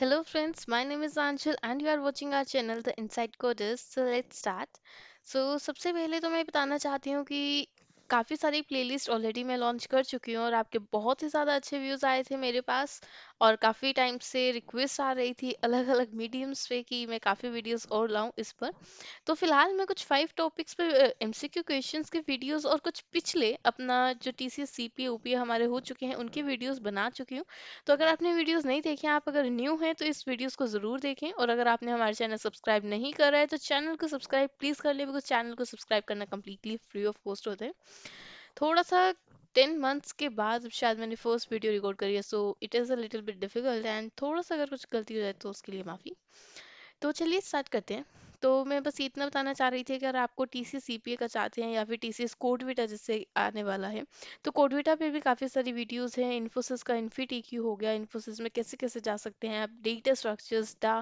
Hello friends, my name is Anshul and you are watching our channel The Inside Coders. So let's start. So सबसे पहले तो मैं बताना चाहती हूँ कि काफ़ी सारी प्लेलिस्ट ऑलरेडी मैं लॉन्च कर चुकी हूँ और आपके बहुत ही ज़्यादा अच्छे व्यूज़ आए थे मेरे पास और काफ़ी टाइम से रिक्वेस्ट आ रही थी अलग अलग मीडियम्स पे कि मैं काफ़ी वीडियोस और लाऊं इस पर तो फिलहाल मैं कुछ फाइव टॉपिक्स पे एम सी क्यू क्वेश्चन के वीडियोज़ और कुछ पिछले अपना जो T C C P O P हमारे हो चुके हैं उनके वीडियोज़ बना चुकी हूँ तो अगर आपने वीडियोज़ नहीं देखे आप अगर न्यू हैं तो इस वीडियोज़ को ज़रूर देखें और अगर आपने हमारे चैनल सब्सक्राइब नहीं करा है तो चैनल को सब्सक्राइब प्लीज़ कर लें बिकॉज चैनल को सब्सक्राइब करना कम्प्लीटली फ्री ऑफ कॉस्ट होता है थोड़ा सा टेन मंथ्स के बाद शायद मैंने फर्स्ट वीडियो रिकॉर्ड करी है so it is a little bit difficult and थोड़ा सा अगर कुछ गलती हो जाए तो उसके लिए माफ़ी तो चलिए स्टार्ट करते हैं तो मैं बस इतना बताना चाह रही थी कि अगर आपको T C C P A का चाहते हैं या फिर टी सी एस कोडविटा जिससे आने वाला है तो कोडविटा पे भी काफ़ी सारी वीडियोज़ हैं इन्फोसिस का क्यू हो गया इन्फोसिस में कैसे कैसे जा सकते हैं आप डेटा स्ट्रक्चर्स डा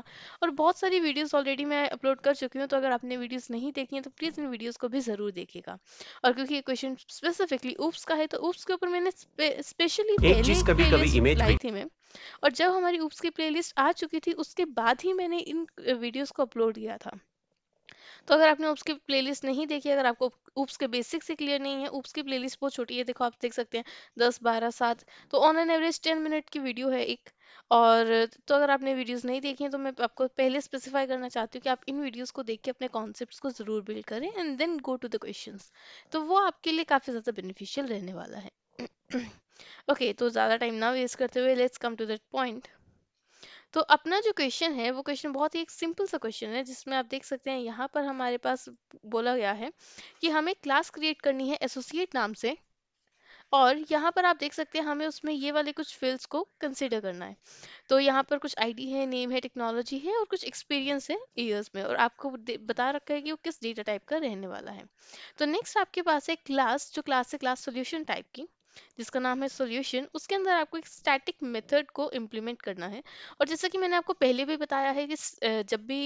और बहुत सारी वीडियोज़ ऑलरेडी मैं अपलोड कर चुकी हूँ तो अगर आपने वीडियोज़ नहीं देखी हैं तो प्लीज़ इन वीडियोज़ को भी ज़रूर देखेगा और क्योंकि ये क्वेश्चन स्पेसिफिकली ऊप्स का है तो ऊप्स के ऊपर मैंने स्पेशली पहले थी मैं और जब हमारी ऊप्स की प्लेलिस्ट आ चुकी थी उसके बाद ही मैंने इन वीडियोस को अपलोड किया था तो अगर आपने ऊप्स की प्लेलिस्ट नहीं देखी अगर आपको ऊप्स के बेसिक से क्लियर नहीं है ऊप्स की प्लेलिस्ट बहुत छोटी है देखो आप देख सकते हैं दस बारह सात तो on an average ten minute की वीडियो है एक और तो अगर आपने वीडियोस नहीं देखी हैं तो मैं आपको पहले स्पेसिफाई करना चाहती हूँ कि आप इन वीडियोस को देख के अपने कॉन्सेप्ट्स को ज़रूर बिल्ड करें and then go to the questions तो वो आपके लिए काफ़ी ज़्यादा बेनिफिशियल रहने वाला है ओके तो ज़्यादा टाइम ना वेस्ट करते हुए let's come to that point तो अपना जो क्वेश्चन है वो क्वेश्चन बहुत ही एक सिंपल सा क्वेश्चन है जिसमें आप देख सकते हैं यहाँ पर हमारे पास बोला गया है कि हमें क्लास क्रिएट करनी है एसोसिएट नाम से और यहाँ पर आप देख सकते हैं हमें उसमें ये वाले कुछ फील्ड्स को कंसिडर करना है तो यहाँ पर कुछ आईडी है नेम है टेक्नोलॉजी है और कुछ एक्सपीरियंस है ईयर्स में और आपको बता रखा है कि वो किस डेटा टाइप का रहने वाला है तो नेक्स्ट आपके पास है क्लास जो क्लास से क्लास सोल्यूशन टाइप की जिसका नाम है सॉल्यूशन उसके अंदर आपको एक स्टैटिक मेथड को इम्प्लीमेंट करना है और जैसा कि मैंने आपको पहले भी बताया है कि जब भी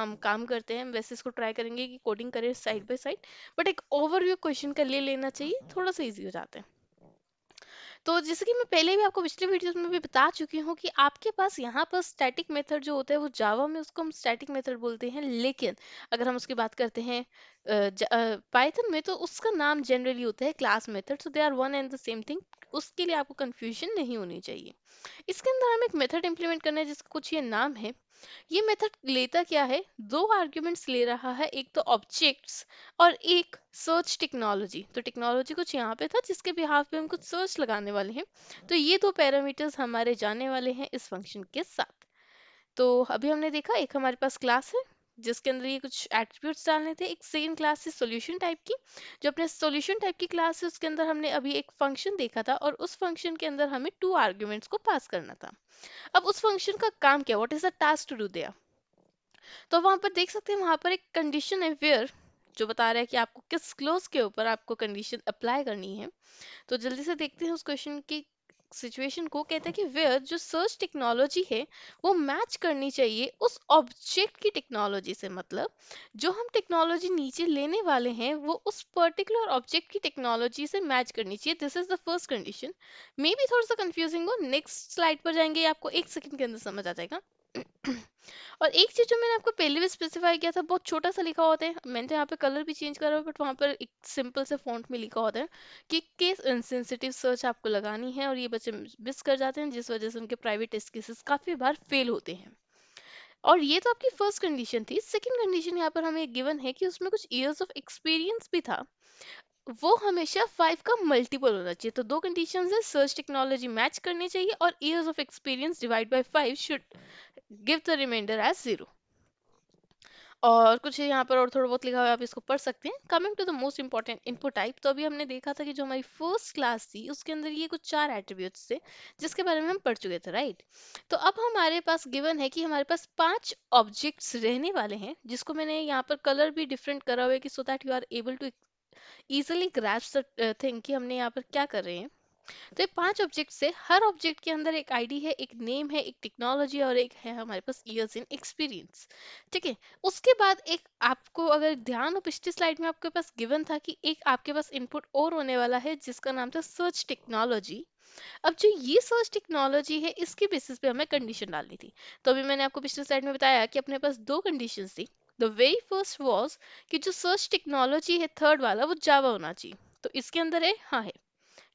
हम काम करते हैं वैसे इसको ट्राई करेंगे कि कोडिंग करें साइड बाय साइड बट एक ओवरव्यू क्वेश्चन का ले लेना चाहिए हम्म। थोड़ा सा ईजी हो जाता है तो जैसे कि मैं पहले भी आपको पिछले वीडियोस में भी बता चुकी हूँ कि आपके पास यहाँ पर स्टैटिक मेथड जो होता है वो जावा में उसको हम स्टैटिक मेथड बोलते हैं लेकिन अगर हम उसकी बात करते हैं पाइथन में तो उसका नाम जनरली होता है class method so they are one and the same thing उसके लिए आपको कंफ्यूजन नहीं होनी चाहिए इसके अंदर हम एक मेथड इंप्लीमेंट करना है जिसका कुछ ये नाम है ये मेथड लेता क्या है दो आर्ग्यूमेंट्स ले रहा है एक तो ऑब्जेक्ट्स और एक सर्च टेक्नोलॉजी तो टेक्नोलॉजी कुछ यहाँ पे था जिसके बिहाफ पे हम कुछ सर्च लगाने वाले हैं तो ये दो पैरामीटर्स हमारे जाने वाले हैं इस फंक्शन के साथ तो अभी हमने देखा एक हमारे पास क्लास है जिसके अंदर ये कुछ एट्रीब्यूट्स डालने थे एक सेकेंड क्लास थी सोल्यूशन टाइप की जो अपने सोल्यूशन टाइप की क्लास है उसके अंदर हमने अभी एक फंक्शन देखा था और उस फंक्शन के अंदर हमें टू आर्ग्यूमेंट्स को पास करना था अब उस फंक्शन का काम क्या what is a task to do दिया तो वहां पर देख सकते हैं वहां पर एक कंडीशन है वेयर जो बता रहा है कि आपको किस क्लोज के ऊपर आपको कंडीशन अप्लाई करनी है तो जल्दी से देखते हैं उस क्वेश्चन की सिचुएशन को कहता है कि वेयर जो सर्च टेक्नोलॉजी है वो मैच करनी चाहिए उस ऑब्जेक्ट की टेक्नोलॉजी से मतलब जो हम टेक्नोलॉजी नीचे लेने वाले हैं वो उस पर्टिकुलर ऑब्जेक्ट की टेक्नोलॉजी से मैच करनी चाहिए this is the first condition may be थोड़ा सा कंफ्यूजिंग हो नेक्स्ट स्लाइड पर जाएंगे आपको एक सेकंड के अंदर समझ आ जाएगा और एक चीज जो मैंने आपको पहले भी स्पेसिफाई किया था बहुत छोटा सा लिखा होता है मैंने तो यहाँ पे कलर भी चेंज करा हुआ बट वहाँ पर एक सिंपल से फॉन्ट में लिखा होता है कि केस इनसेंसिटिव सर्च आपको लगानी है और ये बच्चे मिस कर जाते हैं जिस वजह से उनके प्राइवेट टेस्ट केसेस काफ़ी बार फेल होते हैं और ये तो आपकी फर्स्ट कंडीशन थी सेकेंड कंडीशन यहाँ पर हमें गिवन है कि उसमें कुछ ईयर्स ऑफ एक्सपीरियंस भी था वो हमेशा फाइव का मल्टीपल होना चाहिए तो दो कंडीशन है सर्च टेक्नोलॉजी मैच करनी चाहिए और years of experience divide by five should give the remainder as zero और कुछ यहाँ पर और थोड़ा बहुत लिखा हुआ है आप इसको पढ़ सकते हैं coming to the most important input type तो अभी हमने देखा था कि जो हमारी फर्स्ट क्लास थी उसके अंदर ये कुछ चार एट्रीब्यूट्स थे जिसके बारे में हम पढ़ चुके थे राइट तो अब हमारे पास गिवन है कि हमारे पास पांच ऑब्जेक्ट्स रहने वाले हैं जिसको मैंने यहाँ पर कलर भी डिफरेंट करा हुआ है कि so that you are able to easily grasp thing कि हमने यहाँ पर क्या कर रहे हैं तो ये पांच ऑब्जेक्ट से हर ऑब्जेक्ट के अंदर एक आईडी है एक नेम है एक टेक्नोलॉजी और एक है हमारे पास इयर्स इन एक्सपीरियंस ठीक है उसके बाद एक आपको अगर ध्यान हो पिछली स्लाइड में आपके पास गिवन था कि एक आपके पास इनपुट और होने वाला है जिसका नाम था सर्च टेक्नोलॉजी अब जो ये सर्च टेक्नोलॉजी है इसके बेसिस पे हमें कंडीशन डालनी थी तो अभी मैंने आपको पिछले स्लाइड में बताया कि अपने पास दो कंडीशन थी द वेरी फर्स्ट वॉज कि जो सर्च टेक्नोलॉजी है थर्ड वाला वो जावा होना चाहिए तो इसके अंदर है हाँ है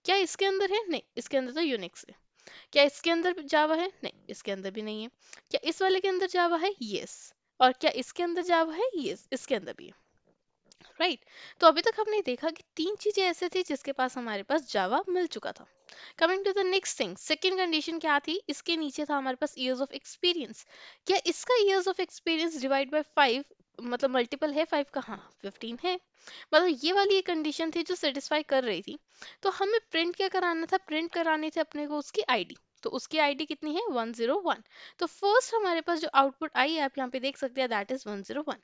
क्या इसके अंदर है नहीं इसके अंदर तो यूनिक्स है क्या इसके अंदर जावा है नहीं इसके अंदर भी नहीं है क्या इस वाले के अंदर जावा है यस और क्या इसके अंदर जावा है यस इसके अंदर भी है राइट तो अभी तक हमने देखा कि तीन चीजें ऐसे थी जिसके पास हमारे पास जावा मिल चुका था coming to the next thing second condition क्या थी इसके नीचे था हमारे पास ईयर्स ऑफ एक्सपीरियंस क्या इसका years of experience divide by five मतलब मल्टीपल है फाइव का हाँ फिफ्टीन है मतलब ये वाली एक कंडीशन थी जो सेटिस्फाई कर रही थी तो हमें प्रिंट क्या कराना था प्रिंट कराने थे अपने को उसकी आईडी तो उसकी आईडी कितनी है 101 तो फर्स्ट हमारे पास जो आउटपुट आई है आप यहाँ पे देख सकते हैं दैट इज 101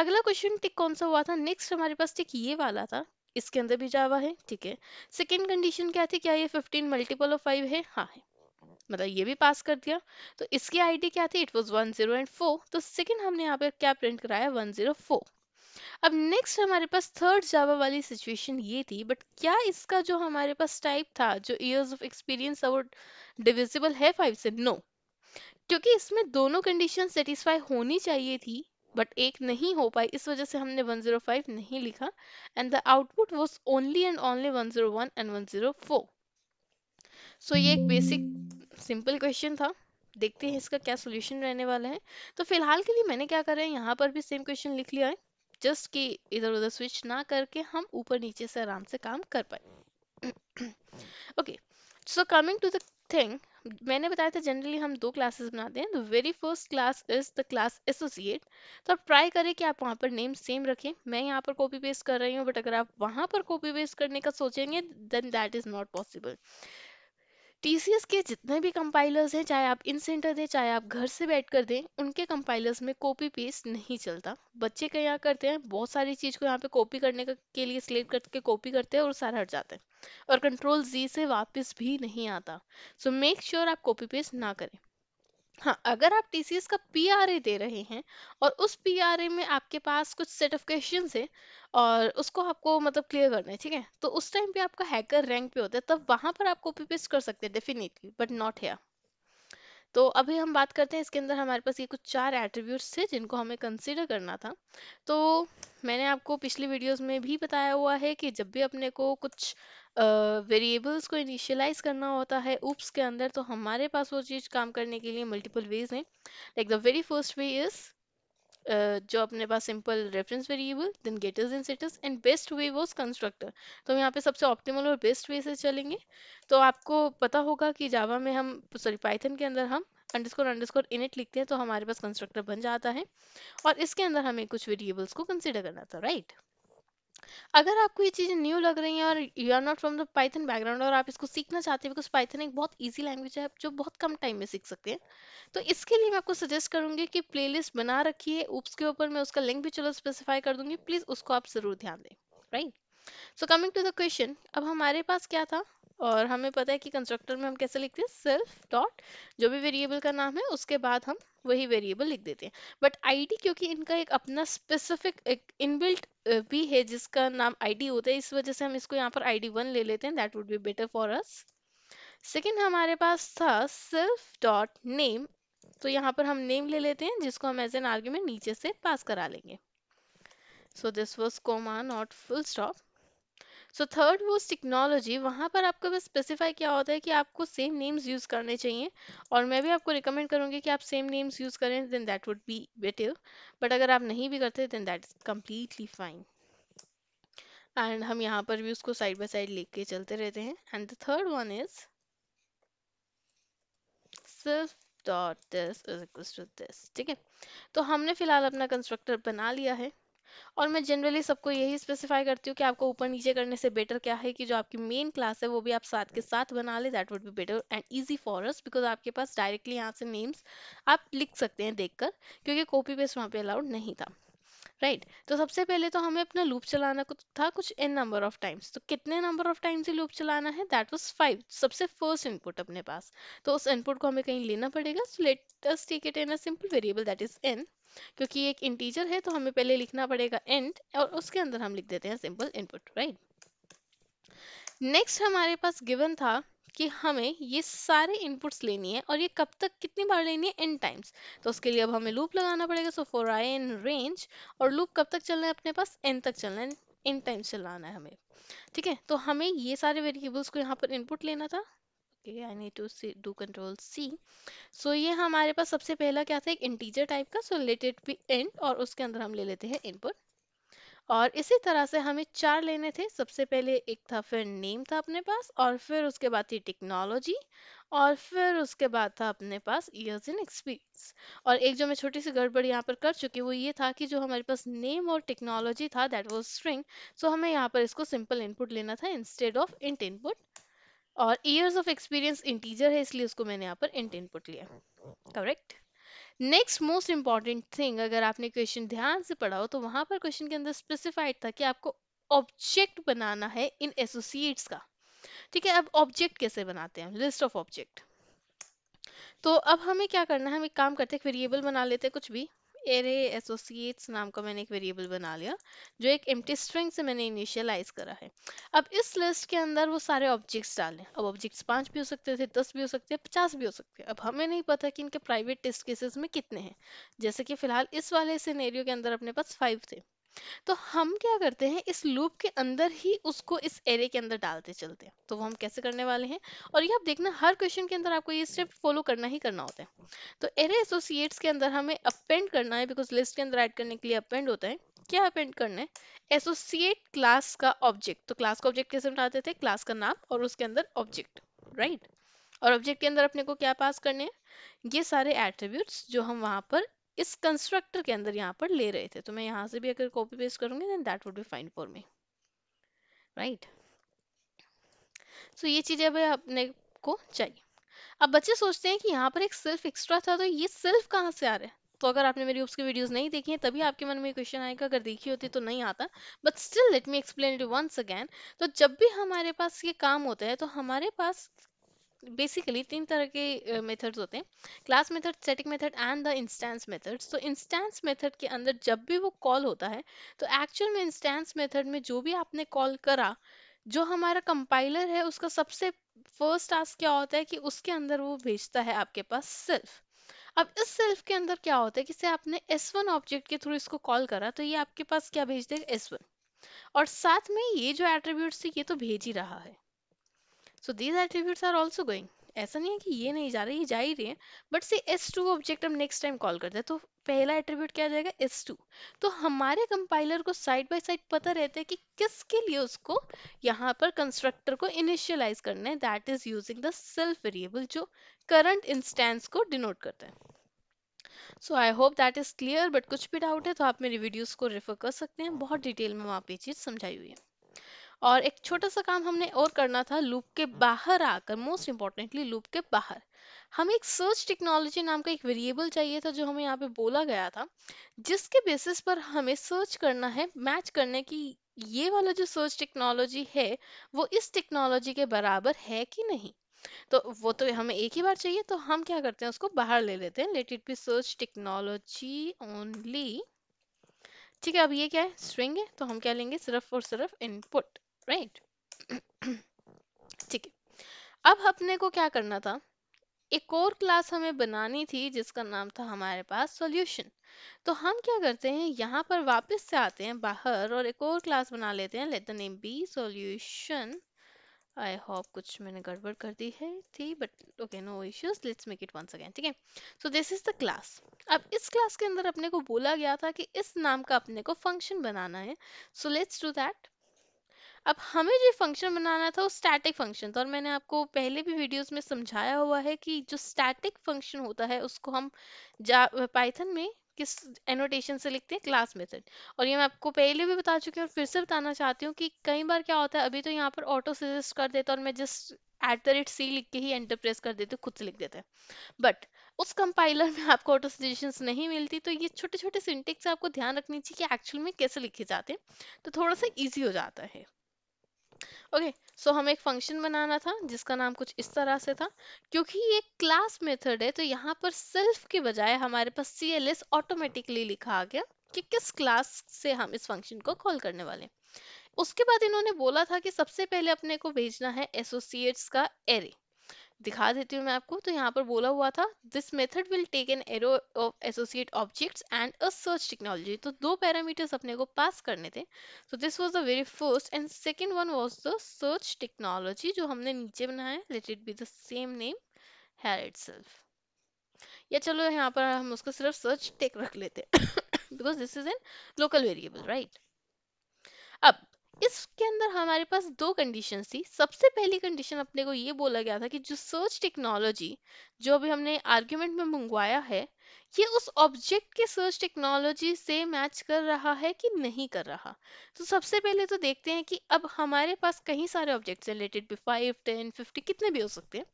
अगला क्वेश्चन टिक कौन सा हुआ था नेक्स्ट हमारे पास टिक ये वाला था इसके अंदर भी जावा है ठीक है सेकेंड कंडीशन क्या थी क्या ये फिफ्टीन मल्टीपल ऑफ फाइव है हाँ है मतलब ये भी पास कर दिया तो इसकी आईडी क्या थी it was one zero and four तो सेकेंड हमने यहाँ पे क्या प्रिंट कराया वन जीरो फोर अब नेक्स्ट हमारे पास थर्ड जावा वाली सिचुएशन ये थी बट क्या इसका जो हमारे पास टाइप था जो years of experience our divisible है फाइव से नो no. क्योंकि इसमें दोनों कंडीशन सेटिस्फाई होनी चाहिए थी बट एक नहीं हो पाई इस वजह से हमने 105 नहीं लिखा and the output was only and only 101 and 104 so ये एक बेसिक सिंपल क्वेश्चन था देखते हैं इसका क्या सोल्यूशन रहने वाला है तो फिलहाल के लिए मैंने क्या करा है यहाँ पर भी सेम क्वेश्चन लिख लिया है जस्ट कि इधर उधर स्विच ना करके हम ऊपर नीचे से आराम से काम कर पाए okay so coming to the thing मैंने बताया था जनरली हम दो क्लासेस बनाते हैं the very first class is the class associate तो आप ट्राई करें कि आप वहाँ पर नेम सेम रखें मैं यहाँ पर कॉपी पेस्ट कर रही हूँ बट अगर आप वहाँ पर कॉपी पेस्ट करने का सोचेंगे then that is not possible TCS के जितने भी कंपाइलर्स हैं चाहे आप इन सेंटर दें चाहे आप घर से बैठ कर दें उनके कंपाइलर्स में कॉपी पेस्ट नहीं चलता बच्चे क्या यहाँ करते हैं बहुत सारी चीज़ को यहाँ पे कॉपी करने का के लिए सिलेक्ट करके कॉपी करते हैं और सारा हट जाता है और कंट्रोल जी से वापस भी नहीं आता सो मेक श्योर आप कॉपी पेस्ट ना करें हाँ अगर आप टी का पी दे रहे हैं और उस पी में आपके पास कुछ सेट ऑफ क्वेश्चन है और उसको आपको मतलब क्लियर करना है ठीक है तो उस टाइम पे आपका हैकर रैंक पे होता है तब वहां पर आप कॉपी पेस्ट कर सकते हैं डेफिनेटली बट नॉट हेयर तो अभी हम बात करते हैं इसके अंदर हमारे पास ये कुछ चार एट्रीब्यूट्स थे जिनको हमें कंसिडर करना था तो मैंने आपको पिछली वीडियोज में भी बताया हुआ है कि जब भी अपने को कुछ वेरिएबल्स को इनिशियलाइज करना होता है ऊप्स के अंदर तो हमारे पास वो चीज़ काम करने के लिए मल्टीपल वेज हैं like the very first way is जो अपने पास simple reference variable then getters and setters and best way was constructor तो हम यहाँ पे सबसे ऑप्टिमल और बेस्ट वे से चलेंगे तो आपको पता होगा कि जावा में हम सॉरी पाइथन के अंदर हम अंडरस्कोर अंडरस्कोर इनिट लिखते हैं तो हमारे पास कंस्ट्रक्टर बन जाता है और इसके अंदर हमें कुछ वेरिएबल्स को कंसिडर करना था राइट right? अगर आपको ये चीज़ें न्यू लग रही हैं और you are not from the Python background और आप इसको सीखना चाहते हैं बिकॉज पाइथन एक बहुत ईजी लैंग्वेज है जो बहुत कम टाइम में सीख सकते हैं तो इसके लिए मैं आपको सजेस्ट करूंगी कि प्लेलिस्ट बना रखिए ऊप्स के ऊपर मैं उसका लिंक भी चलो स्पेसिफाई कर दूंगी प्लीज़ उसको आप ज़रूर ध्यान दें right so coming to the question अब हमारे पास क्या था और हमें पता है कि कंस्ट्रक्टर में हम कैसे लिखते हैं सेल्फ डॉट जो भी वेरिएबल का नाम है उसके बाद हम वही वेरिएबल लिख देते हैं बट आईडी क्योंकि इनका एक अपना स्पेसिफिक एक इनबिल्ट भी है जिसका नाम आईडी होता है इस वजह से हम इसको यहाँ पर आईडी वन ले लेते हैं that would be better for us second हमारे पास था सेल्फ डॉट नेम तो यहाँ पर हम नेम ले लेते हैं जिसको हम एज एन आर्ग्यूमेंट नीचे से पास करा लेंगे so this was comma not full stop so third वो टेक्नोलॉजी वहाँ पर आपको बस स्पेसिफाई क्या होता है कि आपको सेम नेम्स यूज़ करने चाहिए और मैं भी आपको रिकमेंड करूँगी कि आप सेम नेम्स यूज़ करें then that would be better but अगर आप नहीं भी करते then that is completely fine and हम यहाँ पर भी उसको साइड बाई साइड लेके चलते रहते हैं and the third one is सिर्फ डॉट दिस इज दिस ठीक है तो हमने फिलहाल अपना कंस्ट्रक्टर बना लिया है और मैं जनरली सबको यही स्पेसिफाई करती हूँ कि आपको ऊपर नीचे करने से बेटर क्या है कि जो आपकी मेन क्लास है वो भी आप साथ के साथ बना ले that would be better and easy for us because आपके पास डायरेक्टली यहाँ से नेम्स आप लिख सकते हैं देखकर क्योंकि कॉपी पेस्ट वहाँ पे अलाउड नहीं था राइट right? तो सबसे पहले तो हमें अपना लूप चलाना कुछ था कुछ एन नंबर ऑफ टाइम्स तो कितने नंबर ऑफ टाइम्स ही लूप चलाना है दैट वाज फाइव सबसे फर्स्ट इनपुट अपने पास तो उस इनपुट को हमें कहीं लेना पड़ेगा so let us take it in a simple variable that is N क्योंकि एक इंटीजर है तो हमें पहले लिखना पड़ेगा एंड और उसके अंदर हम लिख देते हैं सिंपल इनपुट राइट नेक्स्ट हमारे पास गिवन था कि हमें ये सारे इनपुट्स लेनी है और ये कब तक कितनी बार लेनी है एन टाइम्स तो उसके लिए अब हमें लूप लगाना पड़ेगा so for I in range और लूप कब तक चलना है अपने पास एन तक चलना है एन टाइम्स चलाना है हमें ठीक है तो हमें ये सारे वेरिएबल्स को यहाँ पर इनपुट लेना था I need to see do control C so ये हमारे पास सबसे पहला क्या था एक इंटीजर टाइप का so let it be and और उसके अंदर हम ले लेते हैं इनपुट और इसी तरह से हमें चार लेने थे सबसे पहले एक था फिर नेम था अपने पास और फिर उसके बाद थी टेक्नोलॉजी और फिर उसके बाद था अपने पास ईयर्स इन एक्सपीरियंस और एक जो मैं छोटी सी गड़बड़ यहाँ पर कर चुकी वो ये था कि जो हमारे पास नेम और टेक्नोलॉजी था दैट वॉज स्ट्रिंग सो हमें यहाँ पर इसको सिंपल इनपुट लेना था इंस्टेड ऑफ इंट इनपुट और ईयर्स ऑफ एक्सपीरियंस इंटीजर है इसलिए उसको मैंने यहाँ पर इंट इनपुट लिया correct next most important thing अगर आपने क्वेश्चन ध्यान से पढ़ा हो तो वहां पर क्वेश्चन के अंदर स्पेसिफाइड था कि आपको ऑब्जेक्ट बनाना है इन एसोसिएट्स का ठीक है अब ऑब्जेक्ट कैसे बनाते हैं लिस्ट ऑफ ऑब्जेक्ट तो अब हमें क्या करना है हम एक काम करते हैं वेरिएबल बना लेते हैं कुछ भी एरे एसोसिएट्स नाम का मैंने एक वेरिएबल बना लिया जो एक एम्प्टी स्ट्रिंग से मैंने इनिशियलाइज करा है अब इस लिस्ट के अंदर वो सारे ऑब्जेक्ट्स डालें अब ऑब्जेक्ट्स पाँच भी हो सकते थे दस भी हो सकते हैं पचास भी हो सकते हैं अब हमें नहीं पता कि इनके प्राइवेट टेस्ट केसेस में कितने हैं जैसे कि फिलहाल इस वाले सिनेरियो के अंदर अपने पास फाइव थे तो हम क्या करते हैं इस लूप के अंदर ही उसको इस एरे के अंदर डालते चलते हैं तो वो हम कैसे करने वाले हैं और ये आप देखना हर क्वेश्चन के अंदर आपको ये स्टेप फॉलो करना ही करना होता है तो एरे एसोसिएट्स के अंदर हमें अपेंड करना है बिकॉज लिस्ट के अंदर ऐड करने के लिए अपेंड होता है क्या अपेंड करना है एसोसिएट क्लास का ऑब्जेक्ट तो क्लास का ऑब्जेक्ट कैसे बनाते थे क्लास का नाम और उसके अंदर ऑब्जेक्ट राइट और ऑब्जेक्ट के अंदर अपने को क्या पास करने हैं ये सारे एट्रीब्यूट्स जो हम वहाँ पर इस कंस्ट्रक्टर के अंदर यहाँ पर ले रहे थे तो मैं यहाँ से भी अगर कॉपी पेस्ट करूंगी then that would be fine for me right so ये चीज़ें अभी अपने को चाहिए अब बच्चे सोचते हैं कि यहाँ पर एक सेल्फ एक्स्ट्रा था तो ये सेल्फ कहाँ से आ रहा है तो अगर आपने मेरी उसकी वीडियोस नहीं देखी हैं तभी आपके मन में क्वेश्चन आएगा अगर देखी होती तो नहीं आता but still let me explain it once again तो जब भी हमारे पास ये काम होता है तो हमारे पास बेसिकली तीन तरह के मेथड्स होते हैं class method static method and the instance methods तो इंस्टेंस मेथड के अंदर जब भी वो कॉल होता है तो एक्चुअल में इंस्टेंस मेथड में जो भी आपने कॉल करा जो हमारा कंपाइलर है उसका सबसे फर्स्ट टास्क क्या होता है कि उसके अंदर वो भेजता है आपके पास सेल्फ अब इस सेल्फ के अंदर क्या होता है कि आपने एस वन ऑब्जेक्ट के थ्रू इसको कॉल करा तो ये आपके पास क्या भेज देगा एस वन और साथ में ये जो एट्रीब्यूट्स है ये तो भेज ही रहा है so these attributes are also going ऐसा नहीं है कि ये नहीं जा रही ये जा ही रही है but say S two object हम नेक्स्ट टाइम कॉल करते हैं तो पहला एट्रीब्यूट क्या जाएगा एस टू तो हमारे कंपाइलर को साइड बाय साइड पता रहता है कि किसके लिए उसको यहाँ पर कंस्ट्रक्टर को इनिशियलाइज करना है that is using the self variable जो करंट इंस्टेंस को डिनोट करता है so I hope that is clear but कुछ भी डाउट है तो आप मेरी वीडियोज को रेफर कर सकते हैं बहुत डिटेल में वहाँ पे चीज़ समझाई हुई है और एक छोटा सा काम हमने और करना था लूप के बाहर आकर मोस्ट इंपॉर्टेंटली लूप के बाहर हमें एक सर्च टेक्नोलॉजी नाम का एक वेरिएबल चाहिए था जो हमें यहाँ पे बोला गया था जिसके बेसिस पर हमें सर्च करना है मैच करने की ये वाला जो सर्च टेक्नोलॉजी है वो इस टेक्नोलॉजी के बराबर है कि नहीं तो वो तो हमें एक ही बार चाहिए तो हम क्या करते हैं उसको बाहर ले लेते हैं let it be search technology only ठीक है अब ये क्या है स्ट्रिंग है तो हम क्या लेंगे सिर्फ और सिर्फ इनपुट राइट ठीक है अब अपने को क्या करना था एक और क्लास हमें बनानी थी जिसका नाम था हमारे पास सॉल्यूशन तो हम क्या करते हैं यहाँ पर वापस से आते हैं बाहर और एक और क्लास बना लेते हैं let the name be solution I hope कुछ मैंने गड़बड़ कर दी है थी but okay no issues let's make it once again ठीक है so this is the class अब इस क्लास के अंदर अपने को बोला गया था कि इस नाम का अपने को फंक्शन बनाना है सो लेट्स डू दैट अब हमें जो फंक्शन बनाना था वो स्टैटिक फंक्शन था और मैंने आपको पहले भी वीडियोस में समझाया हुआ है कि जो स्टैटिक फंक्शन होता है उसको हम जा पाइथन में किस एनोटेशन से लिखते हैं क्लास मेथड और ये मैं आपको पहले भी बता चुकी हूँ और फिर से बताना चाहती हूँ कि कई बार क्या होता है अभी तो यहाँ पर ऑटो सजेस्ट कर देता और मैं just at the rate C लिख के ही एंटर प्रेस कर देते खुद से लिख देते हैं बट उस कंपाइलर में आपको ऑटो सजेशन नहीं मिलती तो ये छोटे छोटे सिंटेक्स आपको ध्यान रखनी चाहिए कि एक्चुअल में कैसे लिखे जाते हैं तो थोड़ा सा ईजी हो जाता है ओके सो हमें एक फंक्शन बनाना था जिसका नाम कुछ इस तरह से था क्योंकि ये क्लास मेथड है तो यहाँ पर सेल्फ के बजाय हमारे पास सी एल एस ऑटोमेटिकली लिखा आ गया कि किस क्लास से हम इस फंक्शन को कॉल करने वाले हैं उसके बाद इन्होंने बोला था कि सबसे पहले अपने को भेजना है एसोसिएट्स का एरे दिखा देती हूँ मैं आपको तो यहाँ पर बोला हुआ था this method will take an array of associate objects and a search technology तो दो पैरामीटर्स अपने को पास करने थे so this was the very first and second one was the search technology जो हमने नीचे बनाया है let it be the same name here it या चलो यहाँ पर हम उसको सिर्फ सर्च टेक रख लेते because this is an local variable right अब इसके अंदर हमारे पास दो कंडीशन थी सबसे पहली कंडीशन अपने को ये बोला गया था कि जो सर्च टेक्नोलॉजी जो अभी हमने आर्ग्यूमेंट में मंगवाया है ये उस ऑब्जेक्ट के सर्च टेक्नोलॉजी से मैच कर रहा है कि नहीं कर रहा तो सबसे पहले तो देखते हैं कि अब हमारे पास कहीं सारे ऑब्जेक्ट्स रिलेटेड भी फाइव टेन फिफ्टी कितने भी हो सकते हैं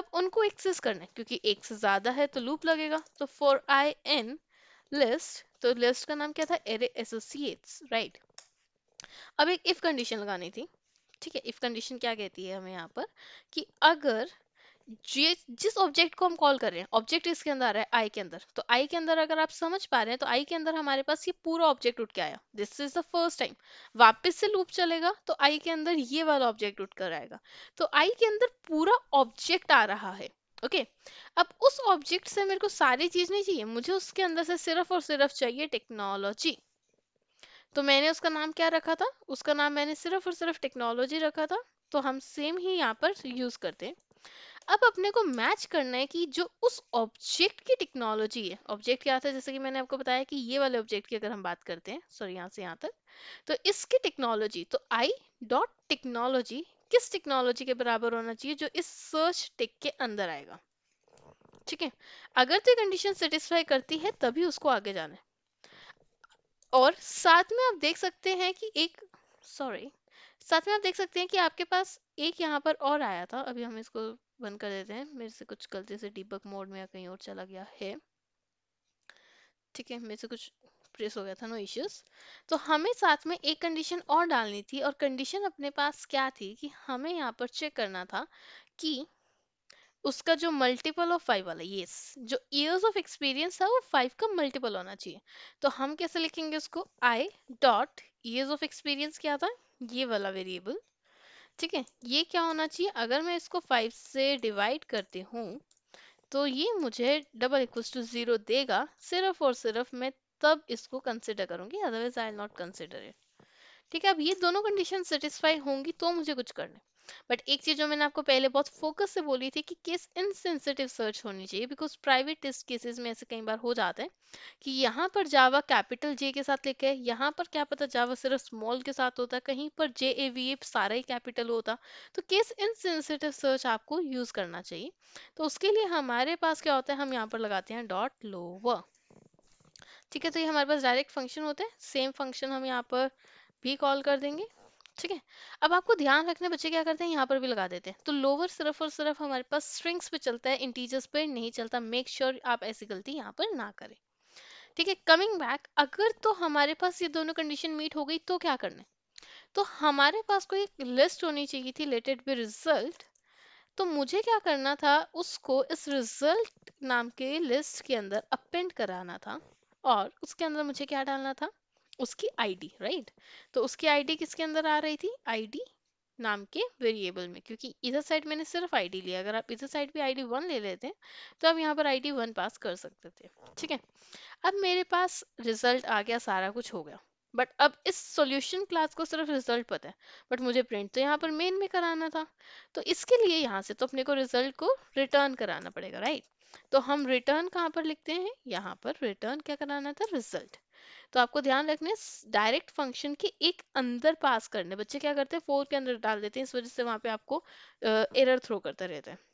अब उनको एक्सेस करना है क्योंकि एक से ज़्यादा है तो लूप लगेगा तो फॉर आई एन लिस्ट तो लिस्ट का नाम क्या था एरे एसोसिएट्स राइट अब एक इफ कंडीशन लगानी थी ठीक है इफ कंडीशन क्या कहती है हमें यहाँ पर कि अगर जिस ऑब्जेक्ट को हम कॉल कर रहे हैं ऑब्जेक्ट इसके अंदर है आई के अंदर तो आई के अंदर अगर आप समझ पा रहे हैं तो आई के अंदर हमारे पास ये पूरा ऑब्जेक्ट उठ के आया this is the first time वापस से लूप चलेगा तो आई के अंदर ये वाला ऑब्जेक्ट उठ कर आएगा तो आई के अंदर पूरा ऑब्जेक्ट आ रहा है ओके okay. अब उस ऑब्जेक्ट से मेरे को सारी चीज नहीं चाहिए मुझे उसके अंदर से सिर्फ और सिर्फ चाहिए टेक्नोलॉजी तो मैंने उसका नाम क्या रखा था उसका नाम मैंने सिर्फ और सिर्फ टेक्नोलॉजी रखा था तो हम सेम ही यहाँ पर यूज करते हैं अब अपने को मैच करना है कि जो उस ऑब्जेक्ट की टेक्नोलॉजी है ऑब्जेक्ट क्या था जैसे कि मैंने आपको बताया कि ये वाले ऑब्जेक्ट की अगर हम बात करते हैं सॉरी यहाँ से यहाँ तक तो इसकी टेक्नोलॉजी तो आई डॉट टेक्नोलॉजी किस टेक्नोलॉजी के बराबर होना चाहिए जो इस सर्च टेक के अंदर आएगा ठीक है अगर तो कंडीशन सेटिस्फाई करती है तभी उसको आगे जाना है और साथ में आप देख सकते हैं कि एक सॉरी साथ में आप देख सकते हैं कि आपके पास एक यहाँ पर और आया था अभी हम इसको बंद कर देते हैं मेरे से कुछ गलती से डीबक मोड में या कहीं और चला गया है ठीक है मेरे से कुछ प्रेस हो गया था नो इश्यूज तो हमें साथ में एक कंडीशन और डालनी थी और कंडीशन अपने पास क्या थी कि हमें यहाँ पर चेक करना था कि उसका जो मल्टीपल ऑफ फाइव वाला ये जो ईयर्स ऑफ एक्सपीरियंस है वो फाइव का मल्टीपल होना चाहिए तो हम कैसे लिखेंगे उसको I dot years of experience क्या था ये वाला वेरिएबल ठीक है ये क्या होना चाहिए अगर मैं इसको फाइव से डिवाइड करती हूँ तो ये मुझे डबल इक्व टू जीरो देगा सिर्फ और सिर्फ मैं तब इसको कंसिडर करूंगी otherwise I not consider it ठीक है अब ये दोनों कंडीशन सेटिस्फाई होंगी तो मुझे कुछ करना है बट एक चीज जो मैंने आपको पहले बहुत फोकस से बोली थी कि केस इनसेंसिटिव सर्च होनी चाहिए बिकॉज प्राइवेट टेस्ट केसेस में ऐसे कई बार हो जाते हैं कि यहाँ पर जावा कैपिटल जे के साथ लिखा है यहाँ पर क्या पता जावा सिर्फ स्मॉल के साथ होता कहीं पर जे ए वी ए सारा ही कैपिटल होता तो केस इनसेंसिटिव सर्च आपको यूज करना चाहिए तो उसके लिए हमारे पास क्या होता है हम यहाँ पर लगाते हैं डॉट लोवर ठीक है तो ये हमारे पास डायरेक्ट फंक्शन होते हैं सेम फंक्शन हम यहाँ पर भी कॉल कर देंगे ठीक है अब आपको ध्यान रखने बच्चे क्या करते हैं यहाँ पर भी लगा देते हैं तो लोअर सिर्फ और सिर्फ हमारे पास स्ट्रिंग्स पे चलता है इंटीजर्स पे नहीं चलता मेक श्योर sure आप ऐसी गलती यहाँ पर ना करें ठीक है कमिंग बैक अगर तो हमारे पास ये दोनों कंडीशन मीट हो गई तो क्या करना है तो हमारे पास कोई एक लिस्ट होनी चाहिए थी रिलेटेड बी रिजल्ट तो मुझे क्या करना था उसको इस रिजल्ट नाम के लिस्ट के अंदर अपेंड कराना था और उसके अंदर मुझे क्या डालना था उसकी आईडी राइट तो उसकी आईडी किसके अंदर आ रही थी आईडी नाम के वेरिएबल में क्योंकि इधर साइड मैंने सिर्फ आईडी लिया अगर आप इधर साइड भी आईडी वन ले लेते तो आप यहाँ पर आईडी वन पास कर सकते थे ठीक है अब मेरे पास रिजल्ट आ गया सारा कुछ हो गया बट अब इस सॉल्यूशन क्लास को सिर्फ रिजल्ट पता है बट मुझे प्रिंट तो यहाँ पर मेन में कराना था तो इसके लिए यहाँ से तो अपने को रिजल्ट को रिटर्न कराना पड़ेगा राइट तो हम रिटर्न कहाँ पर लिखते हैं यहाँ पर रिटर्न क्या कराना था रिजल्ट तो आपको ध्यान रखना है डायरेक्ट फंक्शन के एक अंदर पास करने बच्चे क्या करते हैं फोर के अंदर डाल देते हैं इस वजह से वहां पे आपको एरर थ्रो करता रहता है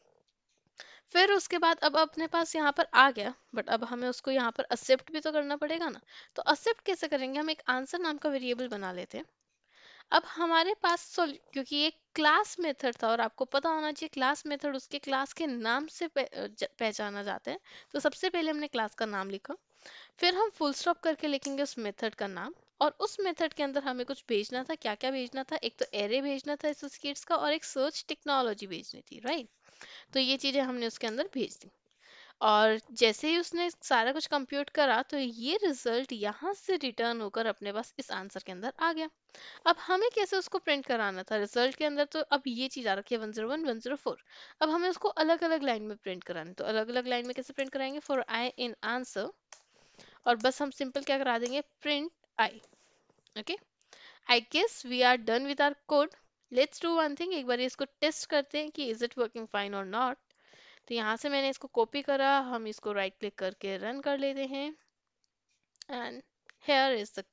फिर उसके बाद अब अपने पास यहाँ पर आ गया बट अब हमें उसको यहाँ पर एक्सेप्ट भी तो करना पड़ेगा ना तो एक्सेप्ट कैसे करेंगे हम एक आंसर नाम का वेरिएबल बना लेते हैं अब हमारे पास क्योंकि ये क्लास मेथड था और आपको पता होना चाहिए क्लास मेथड उसके क्लास के नाम से पहचाना जाता है तो सबसे पहले हमने क्लास का नाम लिखा फिर हम फुल स्टॉप करके लिखेंगे उस मेथड का नाम और उस मेथड के अंदर हमें कुछ भेजना था क्या क्या भेजना था एक तो एरे भेजना था एसोसिएट्स का और एक सर्च टेक्नोलॉजी भेजनी थी राइट तो ये चीज़ें हमने उसके अंदर भेज दी और जैसे ही उसने सारा कुछ कंप्यूट करा तो ये रिजल्ट यहाँ से रिटर्न होकर अपने पास इस आंसर के अंदर आ गया अब हमें कैसे उसको प्रिंट कराना था रिजल्ट के अंदर तो अब ये चीज़ आ रखी है one zero one one zero four अब हमें उसको अलग अलग लाइन में प्रिंट कराना तो अलग अलग लाइन में कैसे प्रिंट कराएंगे फॉर आई इन आंसर और बस हम सिंपल क्या करा देंगे print I okay I guess we are done with our code let's do one thing एक बार इसको टेस्ट करते हैं कि इज इट वर्किंग फाइन और नॉट तो यहाँ से मैंने इसको कॉपी करा हम इसको राइट क्लिक करके रन कर लेते हैं and here is the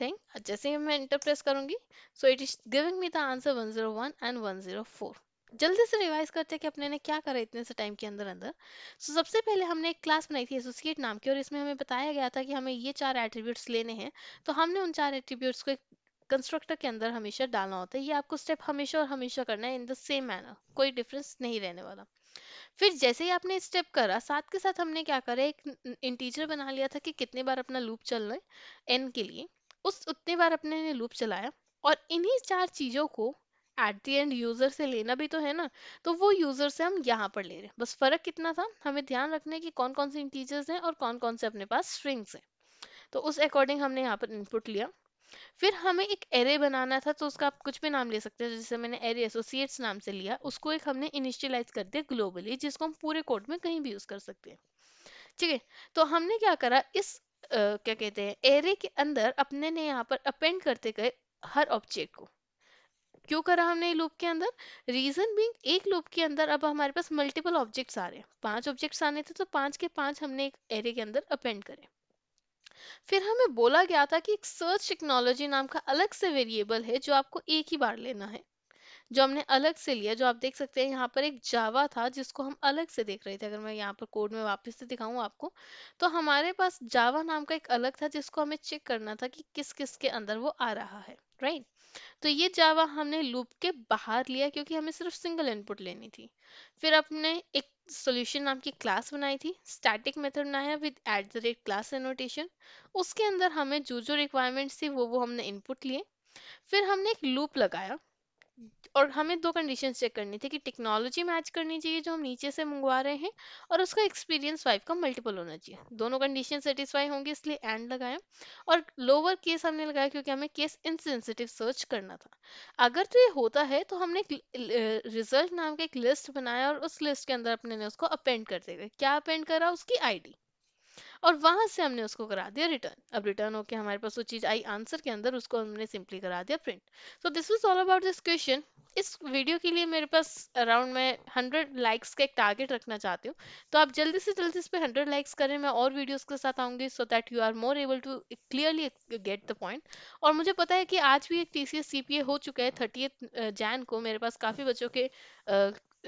thing जैसे ही मैं इंटर प्रेस करूंगी so it is giving me the answer one zero one and one zero four जल्दी से रिवाइज करते हैं कि अपने ने क्या करा इतने से टाइम के अंदर अंदर सो तो so, सबसे पहले हमने एक क्लास बनाई थी एसोसिएट नाम की और इसमें हमें बताया गया था कि हमें ये चार एट्रीब्यूट्स लेने हैं तो हमने उन चार एट्रीब्यूट्स को एक कंस्ट्रक्टर के अंदर हमेशा डालना होता है ये आपको स्टेप हमेशा और हमेशा करना है इन द सेम मैनर कोई डिफरेंस नहीं रहने वाला फिर जैसे ही आपने स्टेप करा साथ के साथ हमने क्या करा एक इंटीजर बना लिया था कि कितने बार अपना लूप चल रहा है एन के लिए उस उतने बार अपने ने लूप चलाया और इन्हीं चार चीज़ों को एट दी एंड यूजर से लेना भी तो है ना तो वो यूजर से हम यहाँ पर ले रहे हैं बस फर्क कितना था हमें ध्यान रखना है कि कौन कौन से इंटीजर्स हैं और कौन कौन से अपने पास स्ट्रिंग्स हैं तो उस अकॉर्डिंग हमने यहाँ पर इनपुट लिया फिर हमें एक एरे बनाना था तो उसका आप कुछ भी नाम ले सकते हैं जैसे मैंने एरे एसोसिएट्स नाम से लिया उसको एक हमने इनिशियलाइज कर दिया ग्लोबली जिसको हम पूरे कोड में कहीं भी यूज कर सकते हैं ठीक है तो हमने क्या करा इस आ, क्या कहते हैं एरे के अंदर अपने ने यहाँ पर अपेंड करते गए हर ऑब्जेक्ट को क्यों करा हमने लूप के अंदर रीजन बींग एक लूप के अंदर अब हमारे पास मल्टीपल ऑब्जेक्ट्स आ रहे हैं पांच ऑब्जेक्ट्स आने थे तो पांच के पांच हमने एक एरे के अंदर अपेंड करे फिर हमें बोला गया था कि एक सर्च टेक्नोलॉजी नाम का अलग से वेरिएबल है जो आपको एक ही बार लेना है जो हमने अलग से लिया जो आप देख सकते हैं यहाँ पर एक जावा था जिसको हम अलग से देख रहे थे अगर मैं यहाँ पर कोड में वापस से दिखाऊं आपको तो हमारे पास जावा नाम का एक अलग था जिसको हमें चेक करना था कि किस किस के अंदर वो आ रहा है राइट तो ये जावा हमने लूप के बाहर लिया क्योंकि हमें सिर्फ सिंगल इनपुट लेनी थी फिर अपने एक सॉल्यूशन नाम की क्लास बनाई थी स्टैटिक मेथड बनाया with at the rate class annotation उसके अंदर हमें जो जो रिक्वायरमेंट्स थी वो वो हमने इनपुट लिए फिर हमने एक लूप लगाया और हमें दो कंडीशन चेक करनी थी कि टेक्नोलॉजी मैच करनी चाहिए जो हम नीचे से मंगवा रहे हैं और उसका एक्सपीरियंस वाइफ का मल्टीपल होना चाहिए दोनों कंडीशन सेटिस्फाई होंगे इसलिए एंड लगाया और लोअर केस हमने लगाया क्योंकि हमें केस इनसेंसिटिव सर्च करना था अगर तो ये होता है तो हमने रिजल्ट नाम का एक लिस्ट बनाया और उस लिस्ट के अंदर अपने ने उसको अपेंड कर दिया क्या अपेंड करा उसकी आई और वहां से हमने उसको करा दिया रिटर्न अब रिटर्न होके हमारे पास वो चीज आई आंसर के अंदर उसको हमने सिंपली करा दिया print so this was all about this question इस वीडियो के लिए मेरे पास अराउंड मैं हंड्रेड लाइक्स का एक टारगेट रखना चाहती हूँ तो आप जल्दी से जल्दी इस पर हंड्रेड लाइक्स करें मैं और वीडियोस के साथ आऊंगी so that you are more able to clearly get the point और मुझे पता है कि आज भी एक टी सी हो चुका है थर्टी जैन को मेरे पास काफ़ी बच्चों के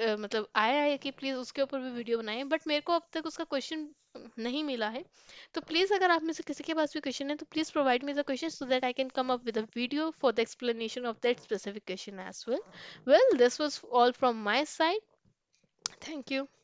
मतलब आया है कि प्लीज़ उसके ऊपर भी वीडियो बनाए बट मेरे को अब तक उसका क्वेश्चन नहीं मिला है तो प्लीज़ अगर आप में से किसी के पास भी क्वेश्चन है तो please provide me the question so that I can come up with a video for the explanation of that specific question as well well this was all from my side thank you